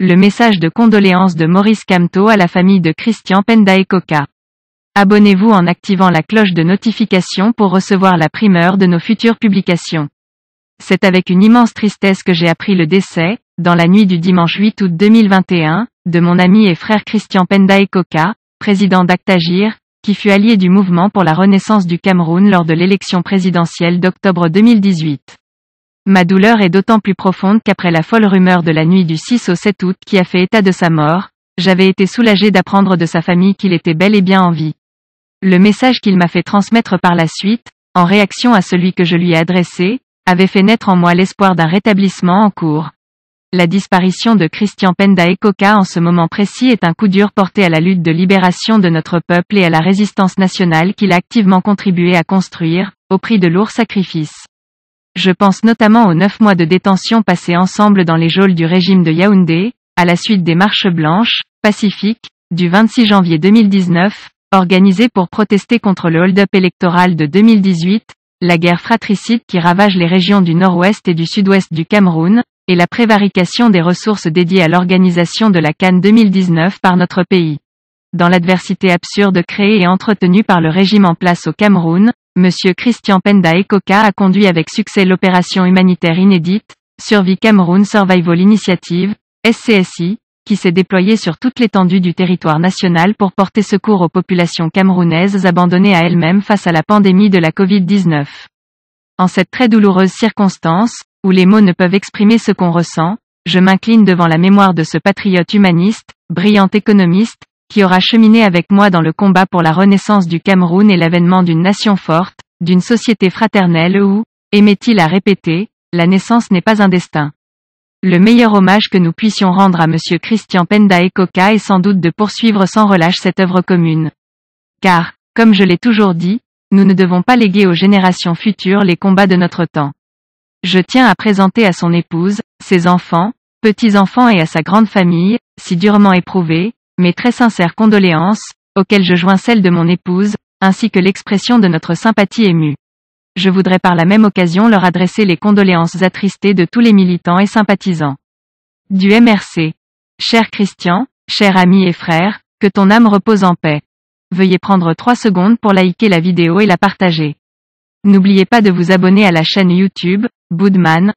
Le message de condoléances de Maurice Camteau à la famille de Christian Pendae Coca. Abonnez-vous en activant la cloche de notification pour recevoir la primeur de nos futures publications. C'est avec une immense tristesse que j'ai appris le décès, dans la nuit du dimanche 8 août 2021, de mon ami et frère Christian Pendae Coca, président d'Actagir, qui fut allié du mouvement pour la renaissance du Cameroun lors de l'élection présidentielle d'octobre 2018. Ma douleur est d'autant plus profonde qu'après la folle rumeur de la nuit du 6 au 7 août qui a fait état de sa mort, j'avais été soulagé d'apprendre de sa famille qu'il était bel et bien en vie. Le message qu'il m'a fait transmettre par la suite, en réaction à celui que je lui ai adressé, avait fait naître en moi l'espoir d'un rétablissement en cours. La disparition de Christian Penda et Coca en ce moment précis est un coup dur porté à la lutte de libération de notre peuple et à la résistance nationale qu'il a activement contribué à construire, au prix de lourds sacrifices. Je pense notamment aux neuf mois de détention passés ensemble dans les geôles du régime de Yaoundé, à la suite des marches blanches, pacifiques, du 26 janvier 2019, organisées pour protester contre le hold-up électoral de 2018, la guerre fratricide qui ravage les régions du nord-ouest et du sud-ouest du Cameroun, et la prévarication des ressources dédiées à l'organisation de la Cannes 2019 par notre pays. Dans l'adversité absurde créée et entretenue par le régime en place au Cameroun, M. Christian Penda Ekoka a conduit avec succès l'opération humanitaire inédite, Survie Cameroun Survival Initiative, SCSI, qui s'est déployée sur toute l'étendue du territoire national pour porter secours aux populations camerounaises abandonnées à elles-mêmes face à la pandémie de la Covid-19. En cette très douloureuse circonstance, où les mots ne peuvent exprimer ce qu'on ressent, je m'incline devant la mémoire de ce patriote humaniste, brillant économiste, qui aura cheminé avec moi dans le combat pour la renaissance du Cameroun et l'avènement d'une nation forte, d'une société fraternelle où, aimait-il à répéter, la naissance n'est pas un destin. Le meilleur hommage que nous puissions rendre à Monsieur Christian Penda et Coca est sans doute de poursuivre sans relâche cette œuvre commune. Car, comme je l'ai toujours dit, nous ne devons pas léguer aux générations futures les combats de notre temps. Je tiens à présenter à son épouse, ses enfants, petits-enfants et à sa grande famille, si durement éprouvée, mes très sincères condoléances, auxquelles je joins celles de mon épouse, ainsi que l'expression de notre sympathie émue. Je voudrais par la même occasion leur adresser les condoléances attristées de tous les militants et sympathisants. Du MRC. Cher Christian, cher ami et frère, que ton âme repose en paix. Veuillez prendre trois secondes pour liker la vidéo et la partager. N'oubliez pas de vous abonner à la chaîne YouTube, Boodman,